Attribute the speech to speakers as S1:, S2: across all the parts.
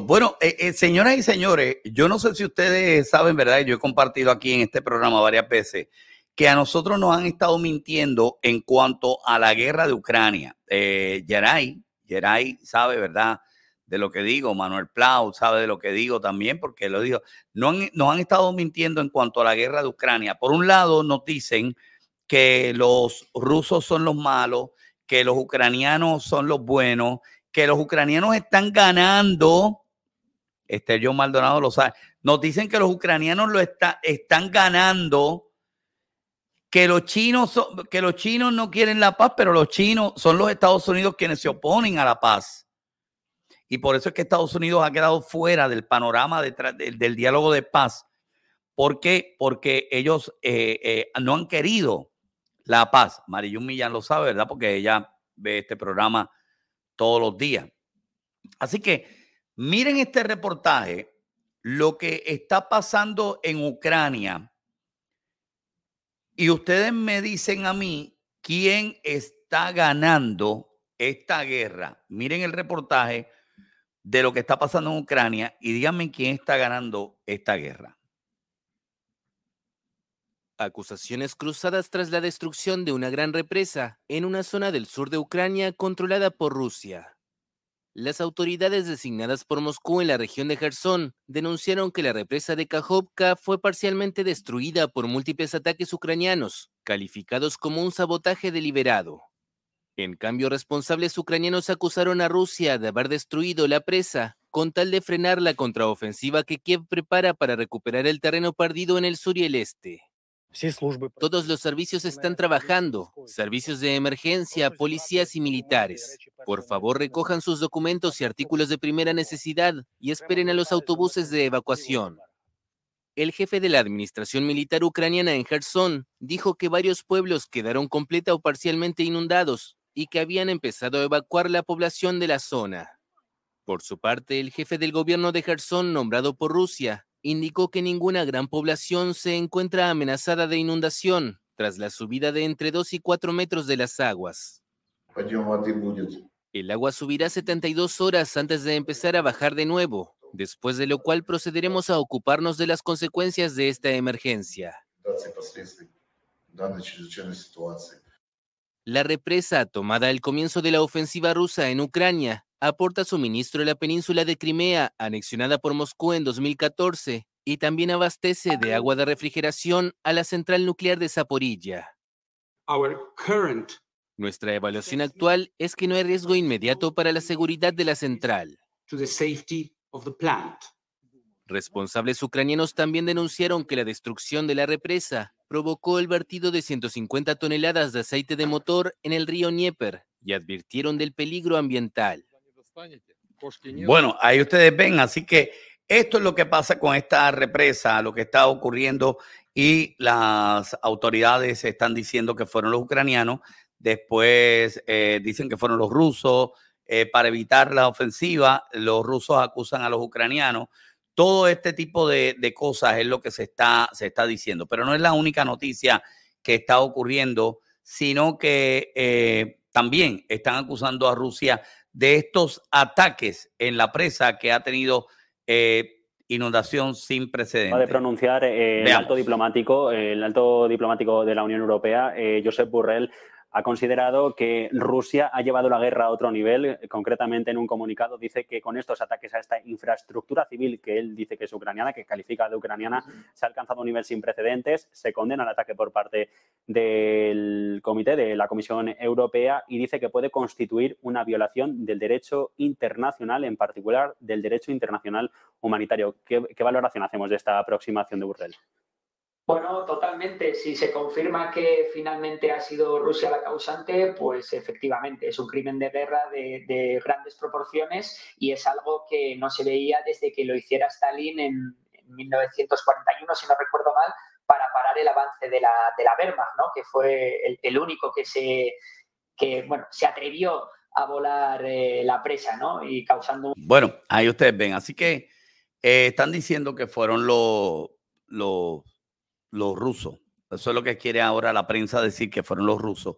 S1: Bueno, eh, eh, señoras y señores, yo no sé si ustedes saben, ¿verdad? Yo he compartido aquí en este programa varias veces que a nosotros nos han estado mintiendo en cuanto a la guerra de Ucrania. Eh, Yeray, sabe, ¿verdad? De lo que digo, Manuel Plau sabe de lo que digo también, porque lo digo. No nos han estado mintiendo en cuanto a la guerra de Ucrania. Por un lado, nos dicen que los rusos son los malos, que los ucranianos son los buenos, que los ucranianos están ganando este John Maldonado lo sabe. Nos dicen que los ucranianos lo están ganando, que los, chinos que los chinos no quieren la paz, pero los chinos son los Estados Unidos quienes se oponen a la paz. Y por eso es que Estados Unidos ha quedado fuera del panorama del, diálogo de paz. ¿Por qué? Porque ellos eh, eh, no han querido la paz. Marillón Millán lo sabe, ¿verdad? Porque ella ve este programa todos los días. Así que Miren este reportaje, lo que está pasando en Ucrania. Y ustedes me dicen a mí quién está ganando esta guerra. Miren el reportaje de lo que está pasando en Ucrania y díganme quién está ganando esta guerra.
S2: Acusaciones cruzadas tras la destrucción de una gran represa en una zona del sur de Ucrania controlada por Rusia. Las autoridades designadas por Moscú en la región de Gerson denunciaron que la represa de Kajovka fue parcialmente destruida por múltiples ataques ucranianos, calificados como un sabotaje deliberado. En cambio, responsables ucranianos acusaron a Rusia de haber destruido la presa con tal de frenar la contraofensiva que Kiev prepara para recuperar el terreno perdido en el sur y el este. Todos los servicios están trabajando, servicios de emergencia, policías y militares. Por favor, recojan sus pues, documentos y artículos de primera necesidad y esperen a los autobuses de evacuación. El jefe de la administración militar ucraniana en Gerson dijo que varios pueblos quedaron completa o parcialmente inundados y que habían empezado a evacuar la población de la zona. Por su parte, el jefe del gobierno de Gerson, nombrado por Rusia, indicó que ninguna gran población se encuentra amenazada de inundación tras la subida de entre 2 y 4 metros de las aguas. El agua subirá 72 horas antes de empezar a bajar de nuevo, después de lo cual procederemos a ocuparnos de las consecuencias de esta emergencia. La represa tomada al comienzo de la ofensiva rusa en Ucrania aporta suministro a la península de Crimea, anexionada por Moscú en 2014, y también abastece de ah. agua de refrigeración a la central nuclear de Zaporilla.
S3: Nuestra evaluación
S2: actual es que no hay riesgo inmediato para la seguridad de la central. Responsables ucranianos también denunciaron que la destrucción de la represa provocó el vertido de 150 toneladas de aceite de motor en el río Dnieper
S1: y advirtieron del peligro ambiental. Bueno, ahí ustedes ven, así que esto es lo que pasa con esta represa, lo que está ocurriendo y las autoridades están diciendo que fueron los ucranianos, después eh, dicen que fueron los rusos, eh, para evitar la ofensiva, los rusos acusan a los ucranianos. Todo este tipo de, cosas es lo que se está, se está diciendo, pero no es la única noticia que está ocurriendo, sino que eh, también están acusando a Rusia de estos ataques en la presa que ha tenido eh, inundación sin precedentes. Va de
S3: pronunciar eh, el alto diplomático, el alto diplomático de la Unión Europea, eh, Josep Burrell ha considerado que Rusia ha llevado la guerra a otro nivel. Concretamente, en un comunicado dice que con estos ataques a esta infraestructura civil que él dice que es ucraniana, que califica de ucraniana, se ha alcanzado un nivel sin precedentes. Se condena el ataque por parte del Comité de la Comisión Europea y dice que puede constituir una violación del derecho internacional, en particular del derecho internacional humanitario. ¿Qué, valoración hacemos de esta aproximación de Burrell? Bueno, totalmente. Si se confirma que finalmente ha sido Rusia la causante, pues efectivamente es un crimen de guerra de, grandes proporciones y es algo que no se veía desde que lo hiciera Stalin en, en 1941, si no recuerdo mal, para parar el avance de la, de la Wehrmacht, ¿no? que fue el, único que se, que, bueno, se atrevió a volar eh, la presa ¿no? y causando... Bueno,
S1: ahí ustedes ven. Así que eh, están diciendo que fueron los... los los rusos. Eso es lo que quiere ahora la prensa decir que fueron los rusos.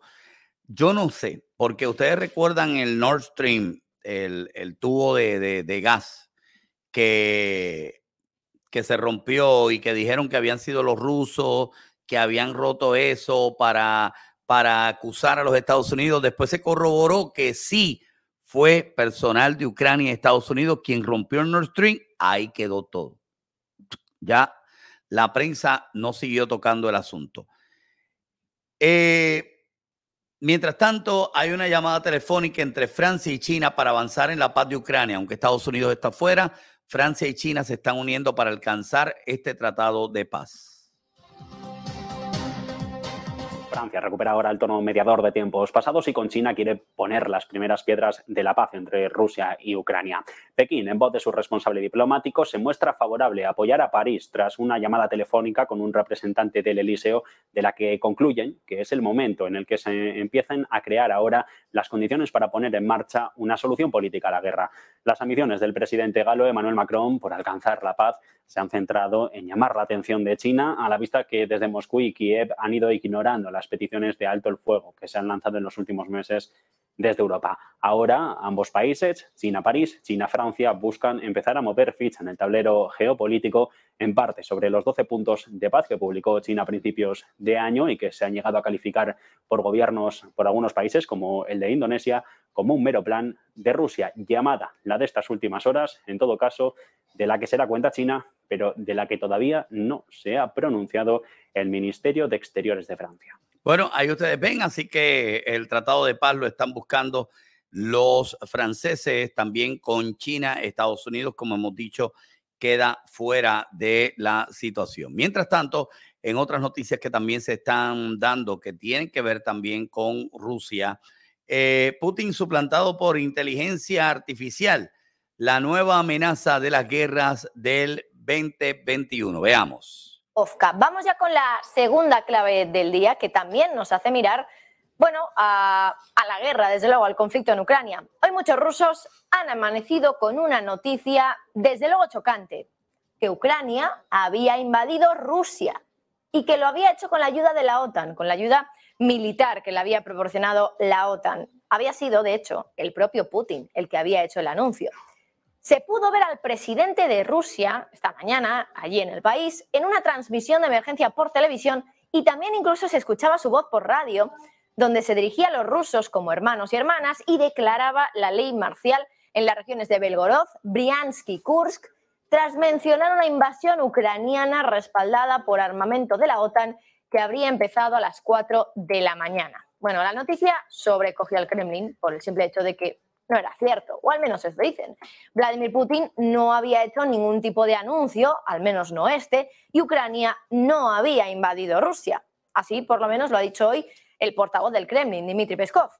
S1: Yo no sé, porque ustedes recuerdan el Nord Stream, el, tubo de, gas que, que se rompió y que dijeron que habían sido los rusos, que habían roto eso para, para acusar a los Estados Unidos. Después se corroboró que sí fue personal de Ucrania y Estados Unidos quien rompió el Nord Stream. Ahí quedó todo. Ya la prensa no siguió tocando el asunto. Eh, mientras tanto, hay una llamada telefónica entre Francia y China para avanzar en la paz de Ucrania. Aunque Estados Unidos está fuera, Francia y China se están uniendo para alcanzar este tratado de paz.
S3: Francia recupera ahora el tono mediador de tiempos pasados y con China quiere poner las primeras piedras de la paz entre Rusia y Ucrania. Pekín, en voz de su responsable diplomático, se muestra favorable a apoyar a París tras una llamada telefónica con un representante del Eliseo de la que concluyen que es el momento en el que se empiecen a crear ahora las condiciones para poner en marcha una solución política a la guerra. Las ambiciones del presidente galo Emmanuel Macron por alcanzar la paz se han centrado en llamar la atención de China a la vista que desde Moscú y Kiev han ido ignorando las peticiones de alto el fuego que se han lanzado en los últimos meses desde Europa. Ahora, ambos países, China-París, China-Francia, buscan empezar a mover ficha en el tablero geopolítico, en parte sobre los 12 puntos de paz que publicó China a principios de año y que se han llegado a calificar por gobiernos, por algunos países, como el de Indonesia, como un mero plan de Rusia, llamada la de estas últimas horas, en todo caso, de la que se da cuenta China, pero de la que todavía no se ha pronunciado el Ministerio de Exteriores de Francia.
S1: Bueno, ahí ustedes ven, así que el tratado de paz lo están buscando los franceses, también con China, Estados Unidos, como hemos dicho, queda fuera de la situación. Mientras tanto, en otras noticias que también se están dando, que tienen que ver también con Rusia, eh, Putin suplantado por inteligencia artificial, la nueva amenaza de las guerras del 2021. Veamos.
S4: Vamos ya con la segunda clave del día que también nos hace mirar, bueno, a, a, la guerra, desde luego, al conflicto en Ucrania. Hoy muchos rusos han amanecido con una noticia, desde luego chocante, que Ucrania había invadido Rusia y que lo había hecho con la ayuda de la OTAN, con la ayuda militar que le había proporcionado la OTAN. Había sido, de hecho, el propio Putin el que había hecho el anuncio. Se pudo ver al presidente de Rusia esta mañana, allí en el país, en una transmisión de emergencia por televisión y también incluso se escuchaba su voz por radio, donde se dirigía a los rusos como hermanos y hermanas y declaraba la ley marcial en las regiones de Belgorod, Bryansk y Kursk, tras mencionar una invasión ucraniana respaldada por armamento de la OTAN que habría empezado a las 4 de la mañana. Bueno, la noticia sobrecogió al Kremlin por el simple hecho de que no era cierto, o al menos eso dicen. Vladimir Putin no había hecho ningún tipo de anuncio, al menos no este, y Ucrania no había invadido Rusia. Así, por lo menos, lo ha dicho hoy el portavoz del Kremlin, Dmitry Peskov.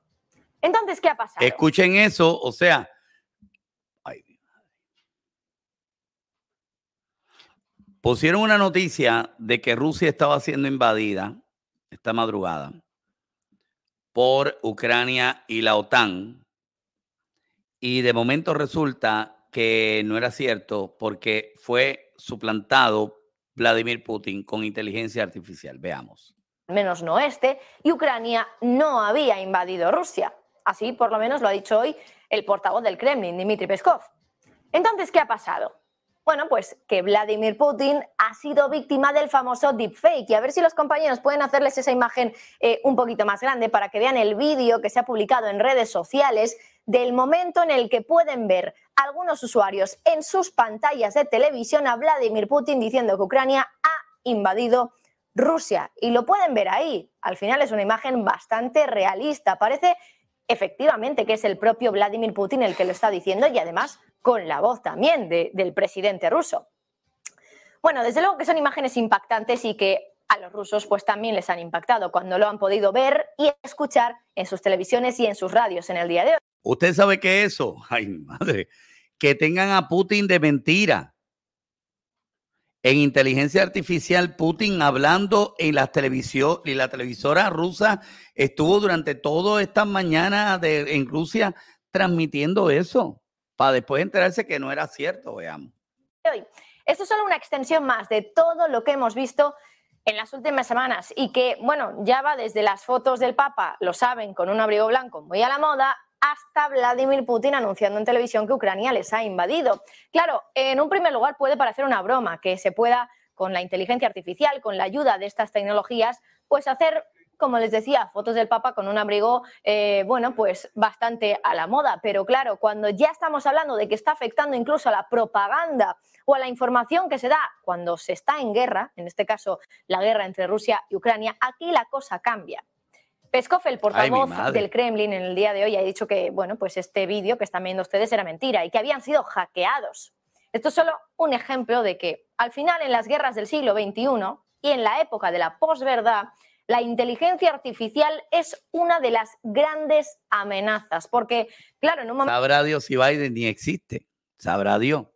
S4: Entonces, ¿qué ha pasado?
S1: Escuchen eso, o sea... Pusieron una noticia de que Rusia estaba siendo invadida esta madrugada por Ucrania y la OTAN y de momento resulta que no era cierto porque fue suplantado Vladimir Putin con inteligencia artificial. Veamos.
S4: Menos no este, y Ucrania no había invadido Rusia. Así por lo menos lo ha dicho hoy el portavoz del Kremlin, Dmitry Peskov. Entonces, ¿qué ha pasado? Bueno, pues que Vladimir Putin ha sido víctima del famoso deepfake. Y a ver si los compañeros pueden hacerles esa imagen eh, un poquito más grande para que vean el vídeo que se ha publicado en redes sociales del momento en el que pueden ver algunos usuarios en sus pantallas de televisión a Vladimir Putin diciendo que Ucrania ha invadido Rusia. Y lo pueden ver ahí. Al final es una imagen bastante realista. Parece efectivamente que es el propio Vladimir Putin el que lo está diciendo y además con la voz también del presidente ruso. Bueno, desde luego que son imágenes impactantes y que a los rusos pues también les han impactado cuando lo han podido ver y escuchar en sus televisiones y en sus radios en el día de hoy.
S1: Usted sabe que eso, ay madre, que tengan a Putin de mentira. En inteligencia artificial, Putin hablando en la televisión y la televisora rusa estuvo durante toda esta mañana de, en Rusia transmitiendo eso, para después enterarse que no era cierto, veamos.
S4: Esto es solo una extensión más de todo lo que hemos visto en las últimas semanas y que, bueno, ya va desde las fotos del Papa, lo saben, con un abrigo blanco muy a la moda, hasta Vladimir Putin anunciando en televisión que Ucrania les ha invadido. Claro, en un primer lugar puede parecer una broma que se pueda, con la inteligencia artificial, con la ayuda de estas tecnologías, pues hacer como les decía, fotos del Papa con un abrigo, eh, bueno, pues bastante a la moda. Pero claro, cuando ya estamos hablando de que está afectando incluso a la propaganda o a la información que se da cuando se está en guerra, en este caso la guerra entre Rusia y Ucrania, aquí la cosa cambia. Peskov, el portavoz del Kremlin en el día de hoy, ha dicho que bueno, pues este vídeo que están viendo ustedes era mentira y que habían sido hackeados. Esto es solo un ejemplo de que al final en las guerras del siglo XXI y en la época de la posverdad, la inteligencia artificial es una de las grandes amenazas, porque claro, en un momento... Sabrá
S1: Dios si Biden ni existe, sabrá Dios.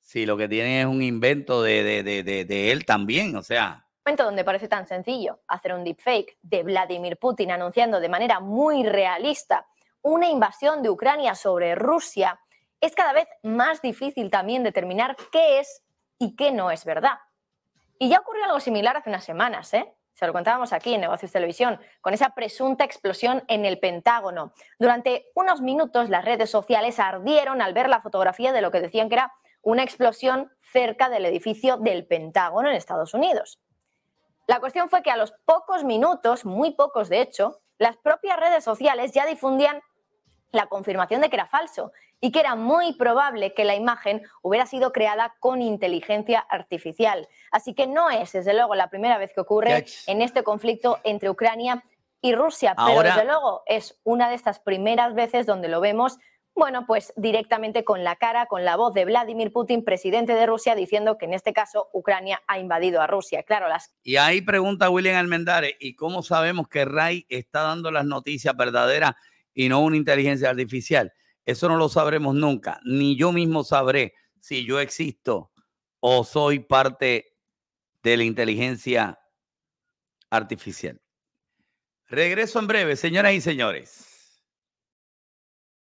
S1: Si lo que tienen es un invento de, de él también, o sea,
S4: momento donde parece tan sencillo hacer un deepfake de Vladimir Putin anunciando de manera muy realista una invasión de Ucrania sobre Rusia, es cada vez más difícil también determinar qué es y qué no es verdad. Y ya ocurrió algo similar hace unas semanas, ¿eh? Se lo contábamos aquí en Negocios Televisión, con esa presunta explosión en el Pentágono. Durante unos minutos las redes sociales ardieron al ver la fotografía de lo que decían que era una explosión cerca del edificio del Pentágono en Estados Unidos. La cuestión fue que a los pocos minutos, muy pocos de hecho, las propias redes sociales ya difundían la confirmación de que era falso y que era muy probable que la imagen hubiera sido creada con inteligencia artificial. Así que no es, desde luego, la primera vez que ocurre en este conflicto entre Ucrania y Rusia, pero desde luego es una de estas primeras veces donde lo vemos bueno, pues directamente con la cara, con la voz de Vladimir Putin, presidente de Rusia, diciendo que en este caso Ucrania ha invadido a Rusia. Claro,
S1: Y ahí pregunta William Almendares, ¿y cómo sabemos que RAI está dando las noticias verdaderas y no una inteligencia artificial? Eso no lo sabremos nunca, ni yo mismo sabré si yo existo o soy parte de la inteligencia artificial. Regreso en breve, señoras y señores.